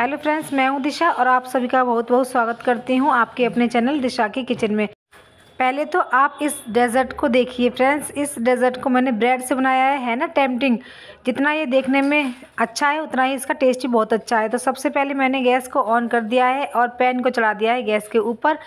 hello friends मैं हूं दिशा और आप सभी का बहुत बहुत स्वागत करती हूं आपके अपने चैनल दिशा के किचन में पहले तो आप इस डेजर्ट को देखिए फ्रेंड्स इस डेजर्ट को मैंने ब्रेड से बनाया है है ना टेम्पटिंग जितना ये देखने में अच्छा है उतना ही इसका टेस्ट ही बहुत अच्छा है तो सबसे पहले मैंने गैस को ऑन कर दिया है और पैन को चला दिया है गैस के ऊपर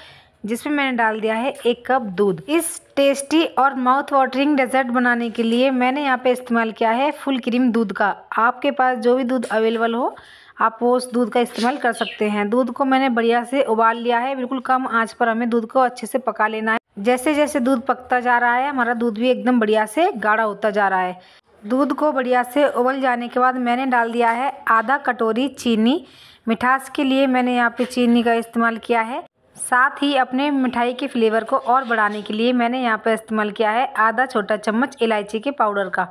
जिसमें मैंने डाल दिया है एक कप दूध इस टेस्टी और माउथ वाटरिंग डेजर्ट बनाने के लिए मैंने यहाँ पे इस्तेमाल किया है फुल क्रीम दूध का आपके पास जो भी दूध अवेलेबल हो आप वो उस दूध का इस्तेमाल कर सकते हैं दूध को मैंने बढ़िया से उबाल लिया है बिल्कुल कम आंच पर हमें दूध को अच्छे से पका लेना है जैसे जैसे दूध पकता जा रहा है हमारा दूध भी एकदम बढ़िया से गाढ़ा होता जा रहा है दूध को बढ़िया से उबल जाने के बाद मैंने डाल दिया है आधा कटोरी चीनी मिठास के लिए मैंने यहाँ पे चीनी का इस्तेमाल किया है साथ ही अपने मिठाई के फ्लेवर को और बढ़ाने के लिए मैंने यहाँ पर इस्तेमाल किया है आधा छोटा चम्मच इलायची के पाउडर का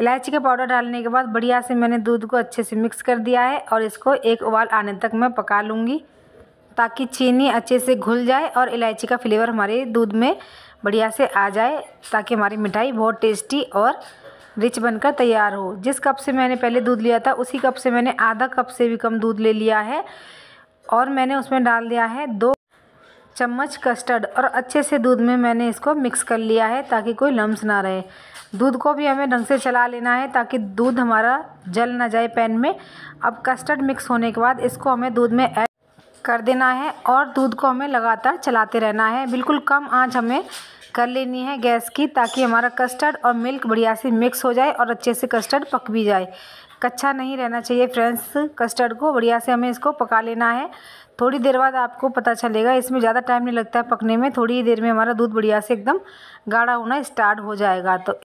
इलायची का पाउडर डालने के बाद बढ़िया से मैंने दूध को अच्छे से मिक्स कर दिया है और इसको एक उबाल आने तक मैं पका लूँगी ताकि चीनी अच्छे से घुल जाए और इलायची का फ्लेवर हमारे दूध में बढ़िया से आ जाए ताकि हमारी मिठाई बहुत टेस्टी और रिच बनकर तैयार हो जिस कप से मैंने पहले दूध लिया था उसी कप से मैंने आधा कप से भी कम दूध ले लिया है और मैंने उसमें डाल दिया है दो चम्मच कस्टर्ड और अच्छे से दूध में मैंने इसको मिक्स कर लिया है ताकि कोई लम्स ना रहे दूध को भी हमें ढंग से चला लेना है ताकि दूध हमारा जल ना जाए पैन में अब कस्टर्ड मिक्स होने के बाद इसको हमें दूध में ऐड कर देना है और दूध को हमें लगातार चलाते रहना है बिल्कुल कम आँच हमें कर लेनी है गैस की ताकि हमारा कस्टर्ड और मिल्क बढ़िया से मिक्स हो जाए और अच्छे से कस्टर्ड पक भी जाए कच्चा नहीं रहना चाहिए फ्रेंड्स कस्टर्ड को बढ़िया से हमें इसको पका लेना है थोड़ी देर बाद आपको पता चलेगा इसमें ज़्यादा टाइम नहीं लगता है पकने में थोड़ी ही देर में हमारा दूध बढ़िया से एकदम गाढ़ा होना स्टार्ट हो जाएगा तो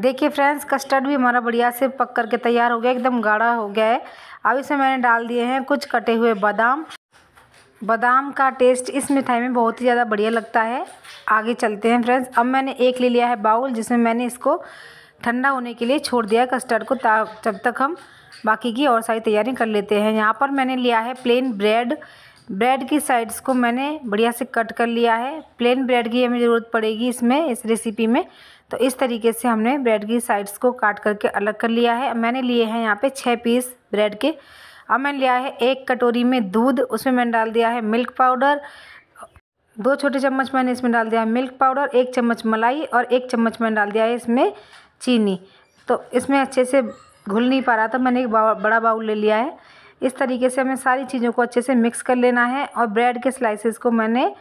देखिए फ्रेंड्स कस्टर्ड भी हमारा बढ़िया से पक करके तैयार हो गया एकदम गाढ़ा हो गया है अब इसमें मैंने डाल दिए हैं कुछ कटे हुए बादाम बादाम का टेस्ट इस मिठाई में बहुत ही ज़्यादा बढ़िया लगता है आगे चलते हैं फ्रेंड्स अब मैंने एक ले लिया है बाउल जिसमें मैंने इसको ठंडा होने के लिए छोड़ दिया है कस्टर्ड को जब तक हम बाकी की और सारी तैयारी कर लेते हैं यहाँ पर मैंने लिया है प्लेन ब्रेड ब्रेड की साइड्स को मैंने बढ़िया से कट कर लिया है प्लेन ब्रेड की हमें ज़रूरत पड़ेगी इसमें इस रेसिपी में तो इस तरीके से हमने ब्रेड की साइड्स को काट करके अलग कर लिया है मैंने लिए हैं यहाँ पे छः पीस ब्रेड के अब मैंने लिया है एक कटोरी में दूध उसमें मैंने डाल दिया है मिल्क पाउडर दो छोटे चम्मच मैंने इसमें डाल दिया है मिल्क पाउडर एक चम्मच मलाई और एक चम्मच मैंने डाल दिया है इसमें चीनी तो इसमें अच्छे से घुल नहीं पा रहा था मैंने एक बड़ा बाउल ले लिया है इस तरीके से हमें सारी चीज़ों को अच्छे से मिक्स कर लेना है और ब्रेड के स्लाइसेस को मैंने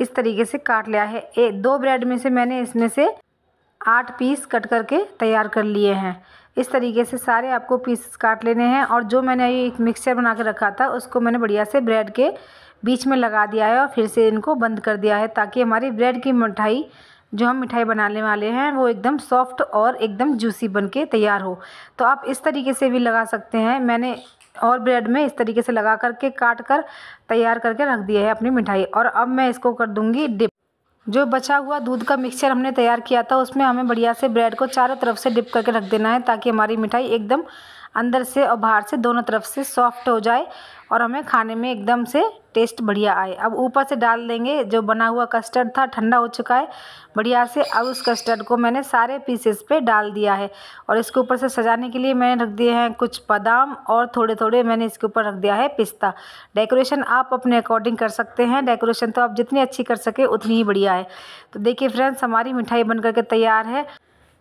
इस तरीके से काट लिया है ए, दो ब्रेड में से मैंने इसमें से आठ पीस कट करके तैयार कर लिए हैं इस तरीके से सारे आपको पीसेस काट लेने हैं और जो मैंने ये एक मिक्सचर बना के रखा था उसको मैंने बढ़िया से ब्रेड के बीच में लगा दिया है और फिर से इनको बंद कर दिया है ताकि हमारी ब्रेड की मिठाई जो हम मिठाई बनाने वाले हैं वो एकदम सॉफ्ट और एकदम जूसी बन के तैयार हो तो आप इस तरीके से भी लगा सकते हैं मैंने और ब्रेड में इस तरीके से लगा करके काट कर तैयार करके रख दिया है अपनी मिठाई और अब मैं इसको कर दूँगी डिप जो बचा हुआ दूध का मिक्सचर हमने तैयार किया था उसमें हमें बढ़िया से ब्रेड को चारों तरफ से डिप करके रख देना है ताकि हमारी मिठाई एकदम अंदर से और बाहर से दोनों तरफ से सॉफ्ट हो जाए और हमें खाने में एकदम से टेस्ट बढ़िया आए अब ऊपर से डाल देंगे जो बना हुआ कस्टर्ड था ठंडा हो चुका है बढ़िया से अब उस कस्टर्ड को मैंने सारे पीसेस पे डाल दिया है और इसके ऊपर से सजाने के लिए मैंने रख दिए हैं कुछ बादाम और थोड़े थोड़े मैंने इसके ऊपर रख दिया है पिस्ता डेकोरेशन आप अपने अकॉर्डिंग कर सकते हैं डेकोरेशन तो आप जितनी अच्छी कर सके उतनी ही बढ़िया है तो देखिए फ्रेंड्स हमारी मिठाई बन करके तैयार है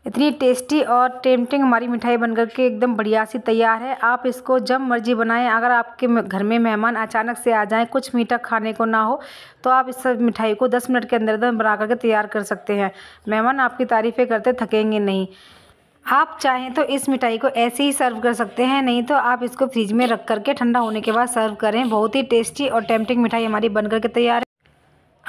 इतनी टेस्टी और टेम्पटिंग हमारी मिठाई बनकर के एकदम बढ़िया सी तैयार है आप इसको जब मर्जी बनाएं अगर आपके घर में मेहमान अचानक से आ जाएं कुछ मीठा खाने को ना हो तो आप इस मिठाई को 10 मिनट के अंदर अंदर बना करके तैयार कर सकते हैं मेहमान आपकी तारीफ़ें करते थकेंगे नहीं आप चाहें तो इस मिठाई को ऐसे ही सर्व कर सकते हैं नहीं तो आप इसको फ्रिज में रख करके ठंडा होने के बाद सर्व करें बहुत ही टेस्टी और टेम्पटिंग मिठाई हमारी बन करके तैयार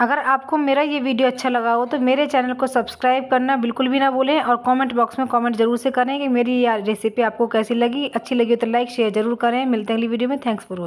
अगर आपको मेरा ये वीडियो अच्छा लगा हो तो मेरे चैनल को सब्सक्राइब करना बिल्कुल भी ना भूलें और कमेंट बॉक्स में कमेंट जरूर से करें कि मेरी यह रेसिपी आपको कैसी लगी अच्छी लगी हो तो लाइक शेयर जरूर करें मिलते हैं अगली वीडियो में थैंक्स फॉर